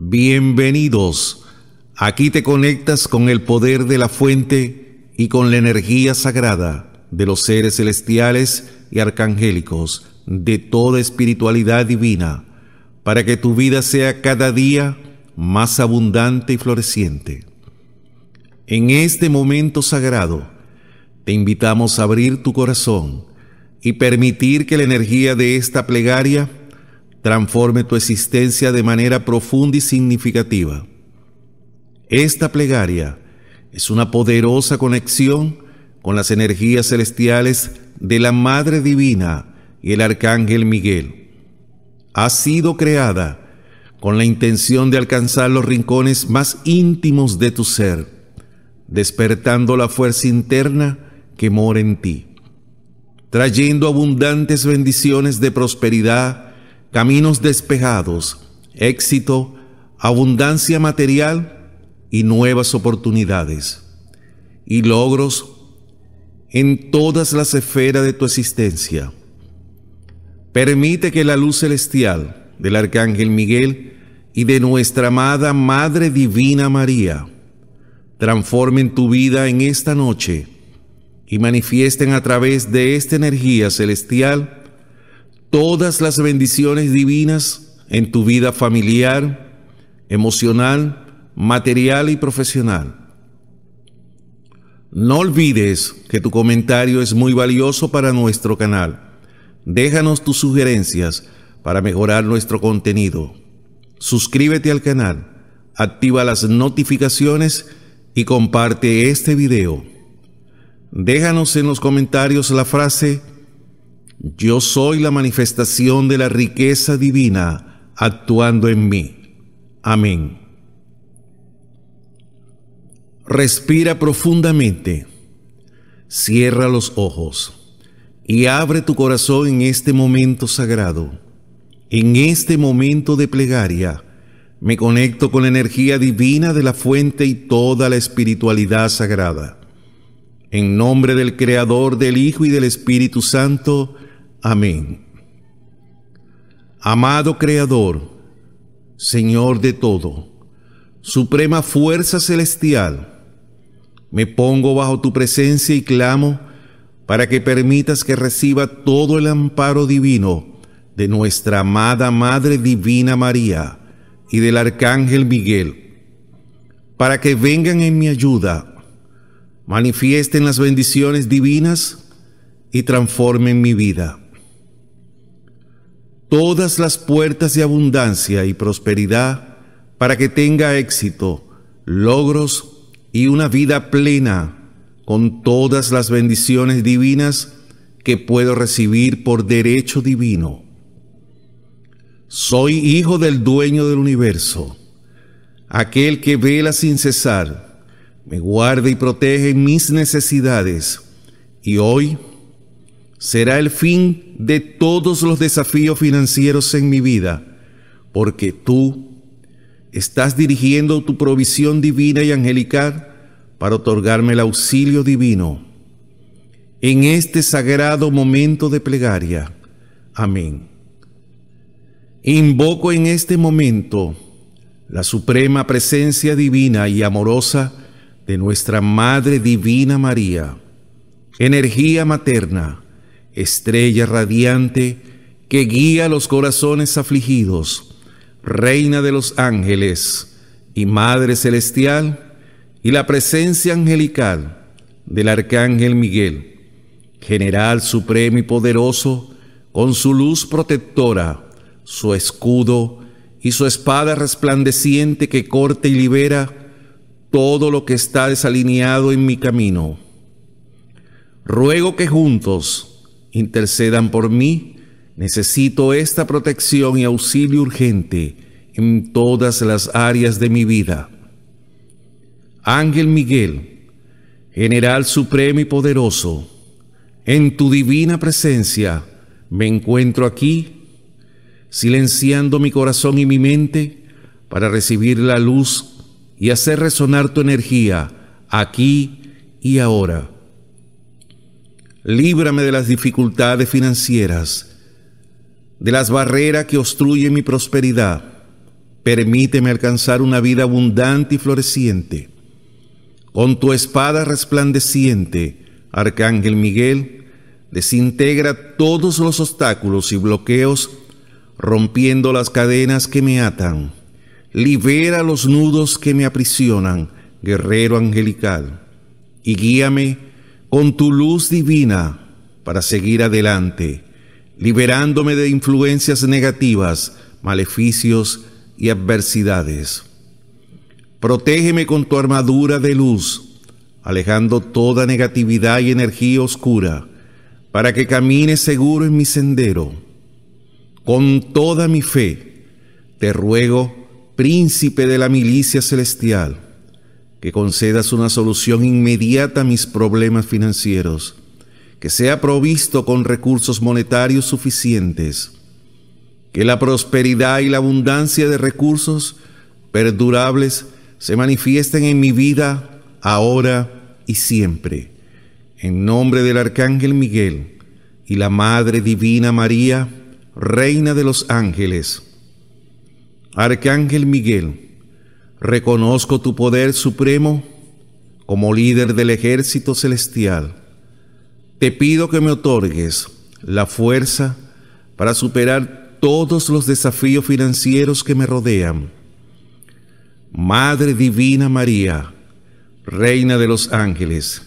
Bienvenidos. Aquí te conectas con el poder de la fuente y con la energía sagrada de los seres celestiales y arcangélicos de toda espiritualidad divina, para que tu vida sea cada día más abundante y floreciente. En este momento sagrado, te invitamos a abrir tu corazón y permitir que la energía de esta plegaria transforme tu existencia de manera profunda y significativa. Esta plegaria es una poderosa conexión con las energías celestiales de la Madre Divina y el Arcángel Miguel. Ha sido creada con la intención de alcanzar los rincones más íntimos de tu ser, despertando la fuerza interna que mora en ti, trayendo abundantes bendiciones de prosperidad, caminos despejados, éxito, abundancia material y nuevas oportunidades y logros en todas las esferas de tu existencia. Permite que la luz celestial del Arcángel Miguel y de nuestra amada Madre Divina María transformen tu vida en esta noche y manifiesten a través de esta energía celestial todas las bendiciones divinas en tu vida familiar, emocional, material y profesional. No olvides que tu comentario es muy valioso para nuestro canal. Déjanos tus sugerencias para mejorar nuestro contenido. Suscríbete al canal, activa las notificaciones y comparte este video. Déjanos en los comentarios la frase yo soy la manifestación de la riqueza divina actuando en mí. Amén. Respira profundamente, cierra los ojos y abre tu corazón en este momento sagrado. En este momento de plegaria, me conecto con la energía divina de la fuente y toda la espiritualidad sagrada. En nombre del Creador, del Hijo y del Espíritu Santo, Amén. Amado Creador, Señor de todo, Suprema Fuerza Celestial, me pongo bajo tu presencia y clamo para que permitas que reciba todo el amparo divino de nuestra amada Madre Divina María y del Arcángel Miguel, para que vengan en mi ayuda, manifiesten las bendiciones divinas y transformen mi vida todas las puertas de abundancia y prosperidad para que tenga éxito, logros y una vida plena con todas las bendiciones divinas que puedo recibir por derecho divino. Soy hijo del dueño del universo, aquel que vela sin cesar, me guarda y protege mis necesidades, y hoy será el fin de todos los desafíos financieros en mi vida, porque tú estás dirigiendo tu provisión divina y angelical para otorgarme el auxilio divino. En este sagrado momento de plegaria. Amén. Invoco en este momento la suprema presencia divina y amorosa de nuestra Madre Divina María, energía materna estrella radiante que guía los corazones afligidos, reina de los ángeles y madre celestial, y la presencia angelical del arcángel Miguel, general supremo y poderoso, con su luz protectora, su escudo y su espada resplandeciente que corta y libera todo lo que está desalineado en mi camino. Ruego que juntos, intercedan por mí. Necesito esta protección y auxilio urgente en todas las áreas de mi vida. Ángel Miguel, General Supremo y Poderoso, en tu divina presencia me encuentro aquí, silenciando mi corazón y mi mente para recibir la luz y hacer resonar tu energía aquí y ahora líbrame de las dificultades financieras, de las barreras que obstruyen mi prosperidad. Permíteme alcanzar una vida abundante y floreciente. Con tu espada resplandeciente, Arcángel Miguel, desintegra todos los obstáculos y bloqueos, rompiendo las cadenas que me atan. Libera los nudos que me aprisionan, guerrero angelical, y guíame con tu luz divina para seguir adelante, liberándome de influencias negativas, maleficios y adversidades. Protégeme con tu armadura de luz, alejando toda negatividad y energía oscura, para que camine seguro en mi sendero. Con toda mi fe, te ruego, príncipe de la milicia celestial, que concedas una solución inmediata a mis problemas financieros, que sea provisto con recursos monetarios suficientes, que la prosperidad y la abundancia de recursos perdurables se manifiesten en mi vida ahora y siempre. En nombre del Arcángel Miguel y la Madre Divina María, Reina de los Ángeles. Arcángel Miguel, Reconozco tu poder supremo como líder del ejército celestial. Te pido que me otorgues la fuerza para superar todos los desafíos financieros que me rodean. Madre Divina María, Reina de los Ángeles,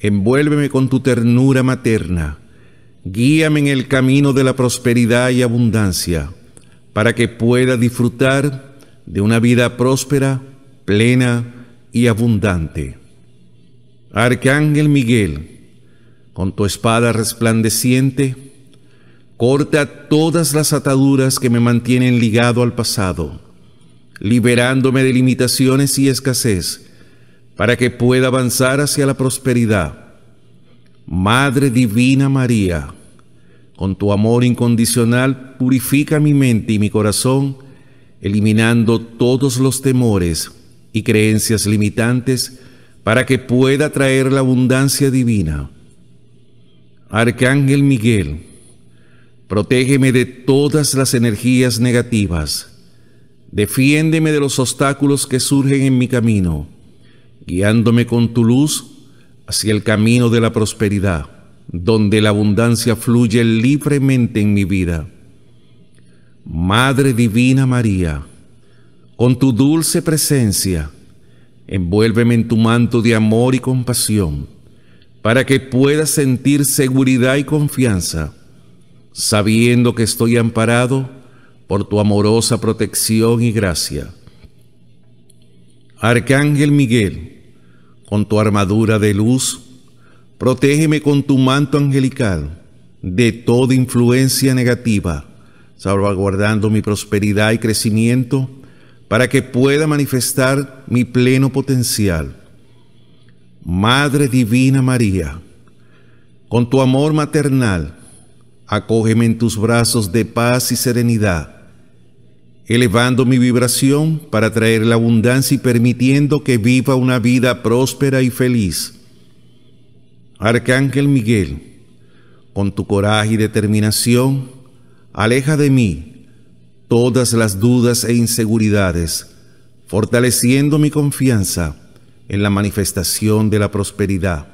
envuélveme con tu ternura materna, guíame en el camino de la prosperidad y abundancia, para que pueda disfrutar de una vida próspera, plena y abundante. Arcángel Miguel, con tu espada resplandeciente, corta todas las ataduras que me mantienen ligado al pasado, liberándome de limitaciones y escasez, para que pueda avanzar hacia la prosperidad. Madre Divina María, con tu amor incondicional, purifica mi mente y mi corazón, eliminando todos los temores y creencias limitantes para que pueda traer la abundancia divina. Arcángel Miguel, protégeme de todas las energías negativas, defiéndeme de los obstáculos que surgen en mi camino, guiándome con tu luz hacia el camino de la prosperidad, donde la abundancia fluye libremente en mi vida. Madre Divina María, con tu dulce presencia, envuélveme en tu manto de amor y compasión, para que pueda sentir seguridad y confianza, sabiendo que estoy amparado por tu amorosa protección y gracia. Arcángel Miguel, con tu armadura de luz, protégeme con tu manto angelical de toda influencia negativa salvaguardando mi prosperidad y crecimiento para que pueda manifestar mi pleno potencial. Madre Divina María, con tu amor maternal, acógeme en tus brazos de paz y serenidad, elevando mi vibración para traer la abundancia y permitiendo que viva una vida próspera y feliz. Arcángel Miguel, con tu coraje y determinación, Aleja de mí todas las dudas e inseguridades, fortaleciendo mi confianza en la manifestación de la prosperidad.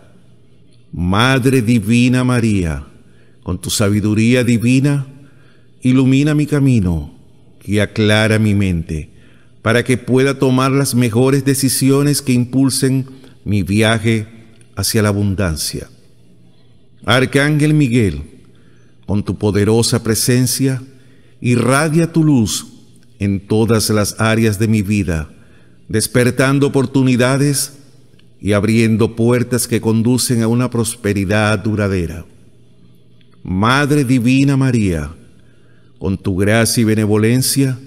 Madre Divina María, con tu sabiduría divina, ilumina mi camino y aclara mi mente para que pueda tomar las mejores decisiones que impulsen mi viaje hacia la abundancia. Arcángel Miguel, con tu poderosa presencia, irradia tu luz en todas las áreas de mi vida, despertando oportunidades y abriendo puertas que conducen a una prosperidad duradera. Madre Divina María, con tu gracia y benevolencia,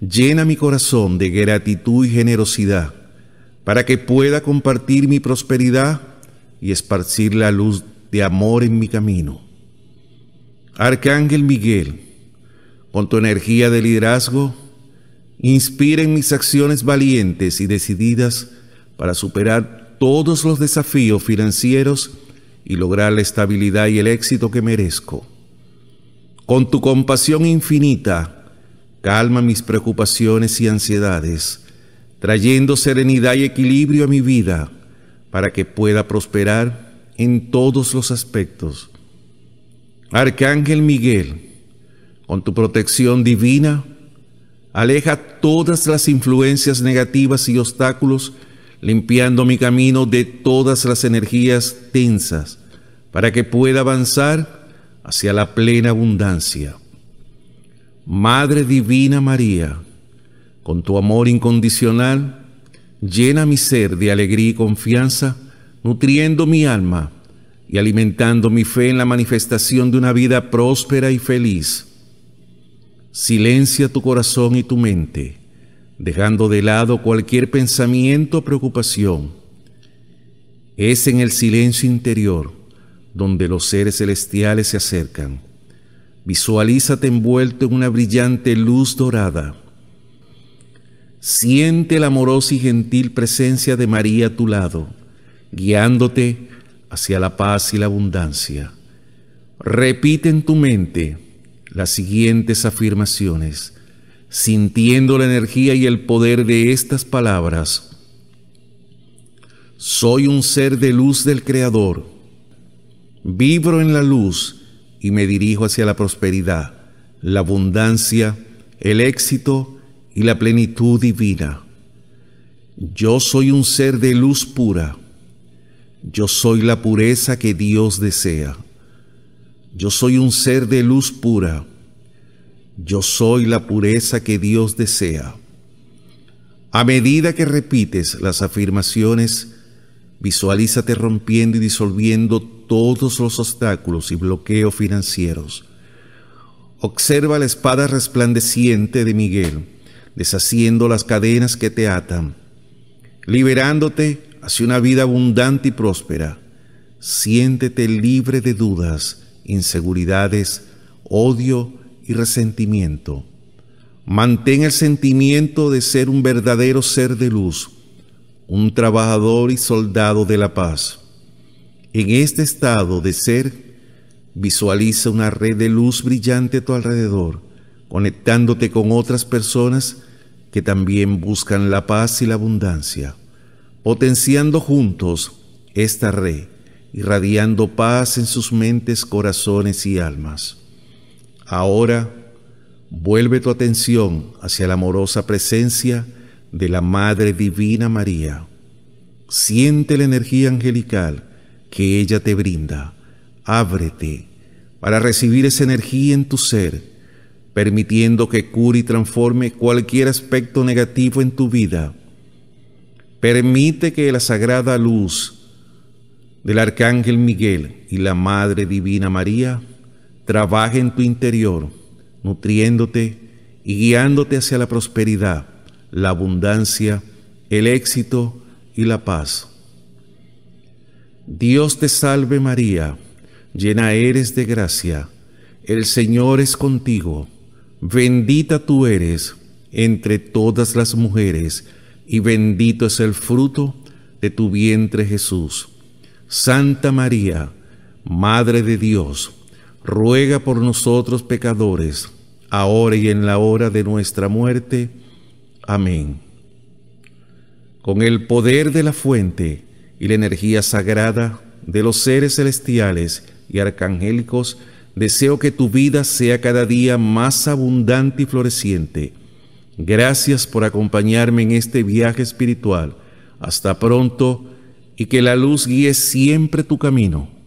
llena mi corazón de gratitud y generosidad, para que pueda compartir mi prosperidad y esparcir la luz de amor en mi camino. Arcángel Miguel, con tu energía de liderazgo, inspira en mis acciones valientes y decididas para superar todos los desafíos financieros y lograr la estabilidad y el éxito que merezco. Con tu compasión infinita, calma mis preocupaciones y ansiedades, trayendo serenidad y equilibrio a mi vida para que pueda prosperar en todos los aspectos Arcángel Miguel, con tu protección divina, aleja todas las influencias negativas y obstáculos, limpiando mi camino de todas las energías tensas, para que pueda avanzar hacia la plena abundancia. Madre Divina María, con tu amor incondicional, llena mi ser de alegría y confianza, nutriendo mi alma y alimentando mi fe en la manifestación de una vida próspera y feliz. Silencia tu corazón y tu mente, dejando de lado cualquier pensamiento o preocupación. Es en el silencio interior donde los seres celestiales se acercan. Visualízate envuelto en una brillante luz dorada. Siente la amorosa y gentil presencia de María a tu lado, guiándote hacia la paz y la abundancia. Repite en tu mente las siguientes afirmaciones, sintiendo la energía y el poder de estas palabras. Soy un ser de luz del Creador. Vibro en la luz y me dirijo hacia la prosperidad, la abundancia, el éxito y la plenitud divina. Yo soy un ser de luz pura. Yo soy la pureza que Dios desea. Yo soy un ser de luz pura. Yo soy la pureza que Dios desea. A medida que repites las afirmaciones, visualízate rompiendo y disolviendo todos los obstáculos y bloqueos financieros. Observa la espada resplandeciente de Miguel, deshaciendo las cadenas que te atan, liberándote hacia una vida abundante y próspera. Siéntete libre de dudas, inseguridades, odio y resentimiento. Mantén el sentimiento de ser un verdadero ser de luz, un trabajador y soldado de la paz. En este estado de ser, visualiza una red de luz brillante a tu alrededor, conectándote con otras personas que también buscan la paz y la abundancia potenciando juntos esta red, irradiando paz en sus mentes, corazones y almas. Ahora, vuelve tu atención hacia la amorosa presencia de la Madre Divina María. Siente la energía angelical que ella te brinda. Ábrete para recibir esa energía en tu ser, permitiendo que cure y transforme cualquier aspecto negativo en tu vida Permite que la sagrada luz del Arcángel Miguel y la Madre Divina María trabaje en tu interior, nutriéndote y guiándote hacia la prosperidad, la abundancia, el éxito y la paz. Dios te salve María, llena eres de gracia, el Señor es contigo, bendita tú eres entre todas las mujeres, y bendito es el fruto de tu vientre Jesús. Santa María, Madre de Dios, ruega por nosotros pecadores, ahora y en la hora de nuestra muerte. Amén. Con el poder de la fuente y la energía sagrada de los seres celestiales y arcangélicos, deseo que tu vida sea cada día más abundante y floreciente Gracias por acompañarme en este viaje espiritual. Hasta pronto y que la luz guíe siempre tu camino.